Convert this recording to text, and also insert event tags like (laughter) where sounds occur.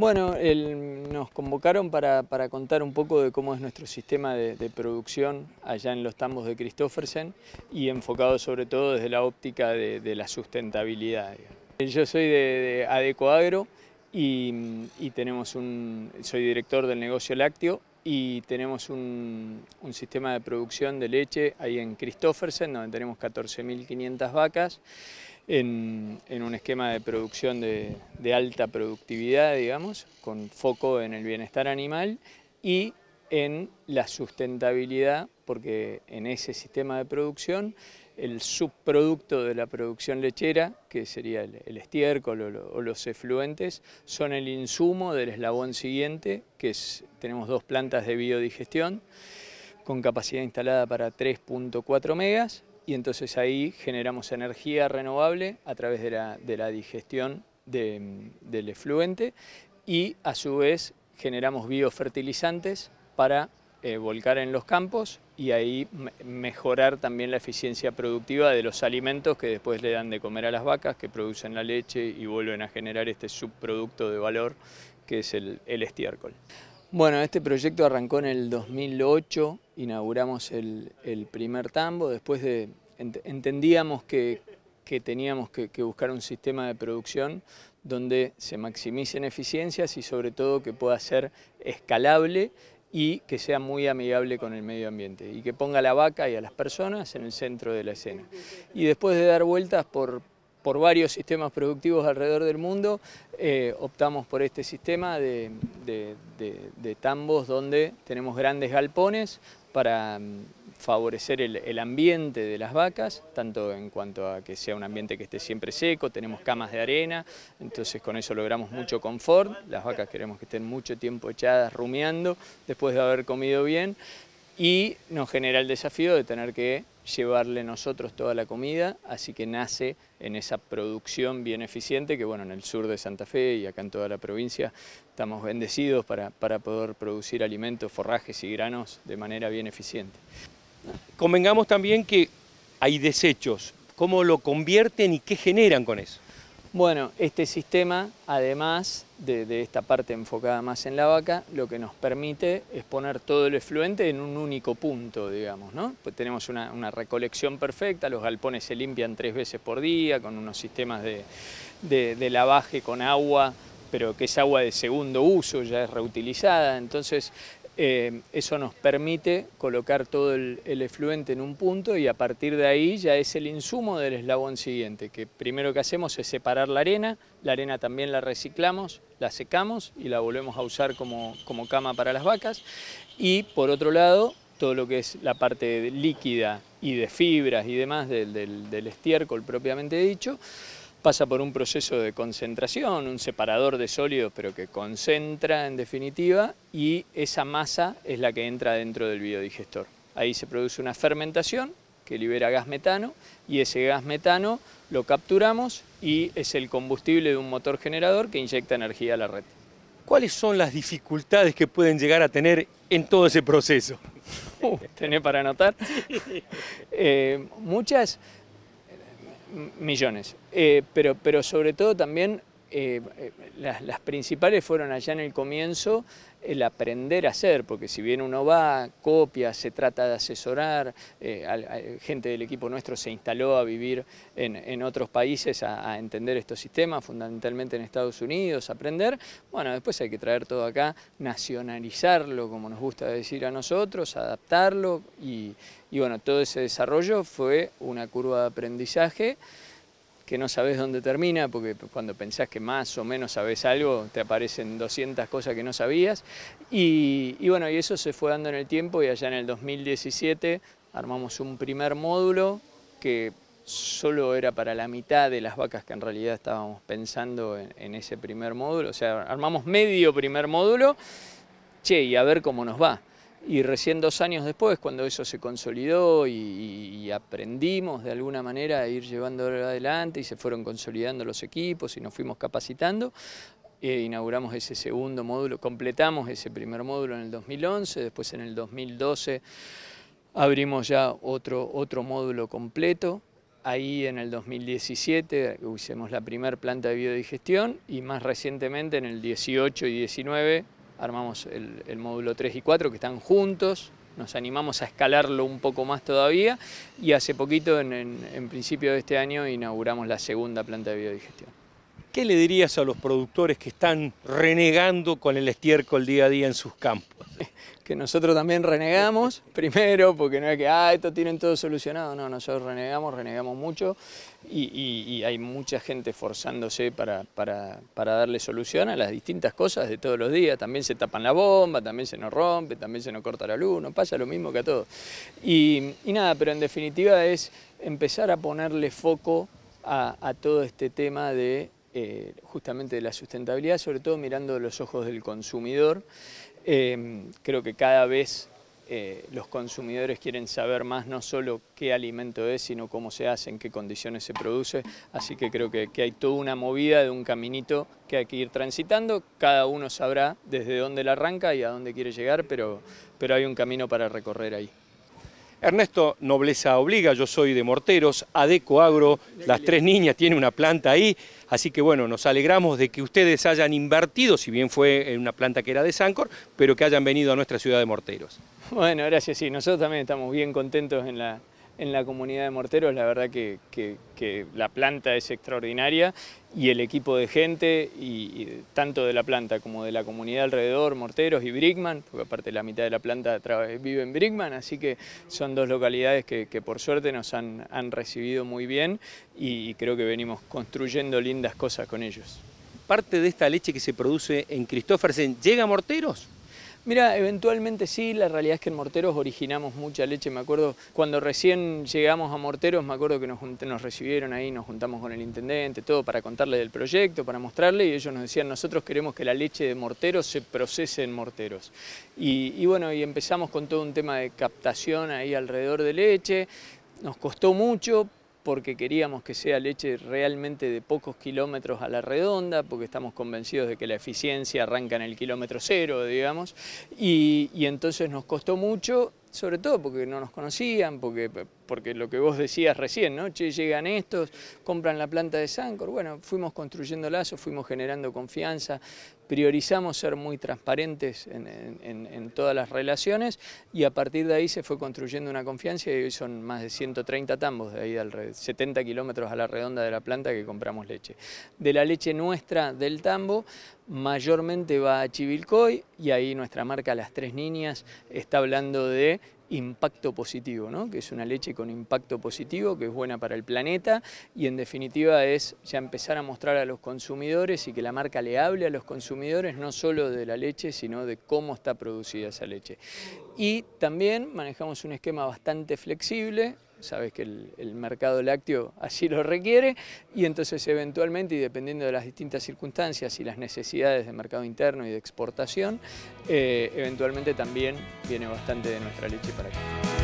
Bueno, nos convocaron para, contar un poco de cómo es nuestro sistema de, producción allá en los tambos de Christoffersen y enfocado sobre todo desde la óptica de, la sustentabilidad. Yo soy de, ADECO Adecoagro y, tenemos un, soy director del negocio lácteo y tenemos un, un sistema de producción de leche ahí en Christoffersen donde tenemos 14.500 vacas en, un esquema de producción de, alta productividad, digamos, con foco en el bienestar animal y en la sustentabilidad, porque en ese sistema de producción el subproducto de la producción lechera, que sería el, estiércol o, los efluentes, son el insumo del eslabón siguiente, que es, tenemos dos plantas de biodigestión con capacidad instalada para 3.4 megas, y entonces ahí generamos energía renovable a través de la, digestión mm, del efluente y a su vez generamos biofertilizantes para eh, volcar en los campos y ahí mejorar también la eficiencia productiva de los alimentos que después le dan de comer a las vacas, que producen la leche y vuelven a generar este subproducto de valor que es el estiércol. Bueno, este proyecto arrancó en el 2008, inauguramos el, primer tambo, después de, entendíamos que, teníamos que, que, buscar un sistema de producción donde se maximicen eficiencias y sobre todo que pueda ser escalable y que sea muy amigable con el medio ambiente y que ponga a la vaca y a las personas en el centro de la escena. Y después de dar vueltas por, por varios sistemas productivos alrededor del mundo, eh, optamos por este sistema de, tambos donde tenemos grandes galpones para mm, favorecer el, el, ambiente de las vacas, tanto en cuanto a que sea un ambiente que esté siempre seco, tenemos camas de arena, entonces con eso logramos mucho confort, las vacas queremos que estén mucho tiempo echadas rumiando después de haber comido bien, y nos genera el desafío de tener que llevarle nosotros toda la comida, así que nace en esa producción bien eficiente que bueno, en el sur de Santa Fe y acá en toda la provincia estamos bendecidos para, para poder producir alimentos, forrajes y granos de manera bien eficiente. Convengamos también que hay desechos, ¿cómo lo convierten y qué generan con eso? Bueno, este sistema, además de, esta parte enfocada más en la vaca, lo que nos permite es poner todo el efluente en un único punto, digamos, ¿no? Pues tenemos una, recolección perfecta, los galpones se limpian tres veces por día con unos sistemas de, de lavaje con agua pero que es agua de segundo uso, ya es reutilizada, entonces eh, eso nos permite colocar todo el, efluente en un punto y a partir de ahí ya es el insumo del eslabón siguiente, que primero que hacemos es separar la arena, la arena también la reciclamos, la secamos y la volvemos a usar como, cama para las vacas. Y por otro lado, todo lo que es la parte líquida y de fibras y demás del estiércol propiamente dicho, pasa por un proceso de concentración, un separador de sólidos, pero que concentra en definitiva, y esa masa es la que entra dentro del biodigestor. Ahí se produce una fermentación que libera gas metano y ese gas metano lo capturamos y es el combustible de un motor generador que inyecta energía a la red. ¿Cuáles son las dificultades que pueden llegar a tener en todo ese proceso? Uh, (laughs) para anotar? Eh, muchas millones. Eh, pero, pero sobre todo también eh, eh, las, principales fueron allá en el comienzo el aprender a hacer, porque si bien uno va, copia, se trata de asesorar, eh, gente del equipo nuestro se instaló a vivir en, otros países a, entender estos sistemas, fundamentalmente en Estados Unidos, aprender, bueno, después hay que traer todo acá, nacionalizarlo, como nos gusta decir a nosotros, adaptarlo, y, y bueno, todo ese desarrollo fue una curva de aprendizaje, que no sabes dónde termina, porque cuando pensás que más o menos sabes algo, te aparecen 200 cosas que no sabías. Y, bueno, y eso se fue dando en el tiempo y allá en el 2017 armamos un primer módulo que solo era para la mitad de las vacas que en realidad estábamos pensando en, ese primer módulo. O sea, armamos medio primer módulo, che, y a ver cómo nos va. Y recién dos años después, cuando eso se consolidó y, aprendimos de alguna manera a ir llevándolo adelante y se fueron consolidando los equipos y nos fuimos capacitando, eh, inauguramos ese segundo módulo, completamos ese primer módulo en el 2011, después en el 2012 abrimos ya otro, otro módulo completo, ahí en el 2017 hicimos la primera planta de biodigestión y más recientemente en el 18 y 19 armamos el, módulo 3 y 4 que están juntos, nos animamos a escalarlo un poco más todavía y hace poquito, en, en, principio de este año, inauguramos la segunda planta de biodigestión. ¿Qué le dirías a los productores que están renegando con el estiércol día a día en sus campos? (laughs) Que nosotros también renegamos, (laughs) primero, porque no es que, ah, esto tienen todo solucionado. No, nosotros renegamos, renegamos mucho y, hay mucha gente forzándose para, darle solución a las distintas cosas de todos los días. También se tapan la bomba, también se nos rompe, también se nos corta la luz, nos pasa lo mismo que a todos. Y, nada, pero en definitiva es empezar a ponerle foco a todo este tema de eh, justamente de la sustentabilidad, sobre todo mirando los ojos del consumidor. Eh, creo que cada vez eh, los consumidores quieren saber más no solo qué alimento es, sino cómo se hace, en qué condiciones se produce, así que creo que, que hay toda una movida de un caminito que hay que ir transitando, cada uno sabrá desde dónde la arranca y a dónde quiere llegar, pero, pero hay un camino para recorrer ahí. Ernesto Nobleza Obliga, yo soy de Morteros, Adeco Agro, las tres niñas tienen una planta ahí, así que bueno, nos alegramos de que ustedes hayan invertido, si bien fue en una planta que era de Sancor, pero que hayan venido a nuestra ciudad de Morteros. Bueno, gracias, sí, nosotros también estamos bien contentos en la, en la comunidad de Morteros, la verdad que, la planta es extraordinaria y el equipo de gente, y, tanto de la planta como de la comunidad alrededor, Morteros y Brickman, porque aparte la mitad de la planta vive en Brickman, así que son dos localidades que, por suerte nos han, recibido muy bien y, creo que venimos construyendo lindas cosas con ellos. Parte de esta leche que se produce en Christoffersen llega a Morteros. Mira, eventualmente sí, la realidad es que en Morteros originamos mucha leche, me acuerdo, cuando recién llegamos a Morteros, me acuerdo que nos, nos recibieron ahí, nos juntamos con el intendente, todo para contarle del proyecto, para mostrarle, y ellos nos decían, nosotros queremos que la leche de Morteros se procese en Morteros. Y, y bueno, y empezamos con todo un tema de captación ahí alrededor de leche, nos costó mucho, porque queríamos que sea leche realmente de pocos kilómetros a la redonda, porque estamos convencidos de que la eficiencia arranca en el kilómetro cero, digamos, y, entonces nos costó mucho sobre todo porque no nos conocían, porque, porque lo que vos decías recién, ¿no? Che, llegan estos, compran la planta de Sancor, bueno, fuimos construyendo lazos, fuimos generando confianza, priorizamos ser muy transparentes en, todas las relaciones y a partir de ahí se fue construyendo una confianza y hoy son más de 130 tambos de ahí alrededor, 70 kilómetros a la redonda de la planta que compramos leche. De la leche nuestra del tambo mayormente va a Chivilcoy y ahí nuestra marca Las Tres Niñas está hablando de impacto positivo, ¿no? que es una leche con impacto positivo, que es buena para el planeta y en definitiva es ya empezar a mostrar a los consumidores y que la marca le hable a los consumidores no solo de la leche, sino de cómo está producida esa leche. Y también manejamos un esquema bastante flexible, sabes que el, mercado lácteo así lo requiere, y entonces eventualmente, y dependiendo de las distintas circunstancias y las necesidades de mercado interno y de exportación, eh, eventualmente también viene bastante de nuestra leche para acá.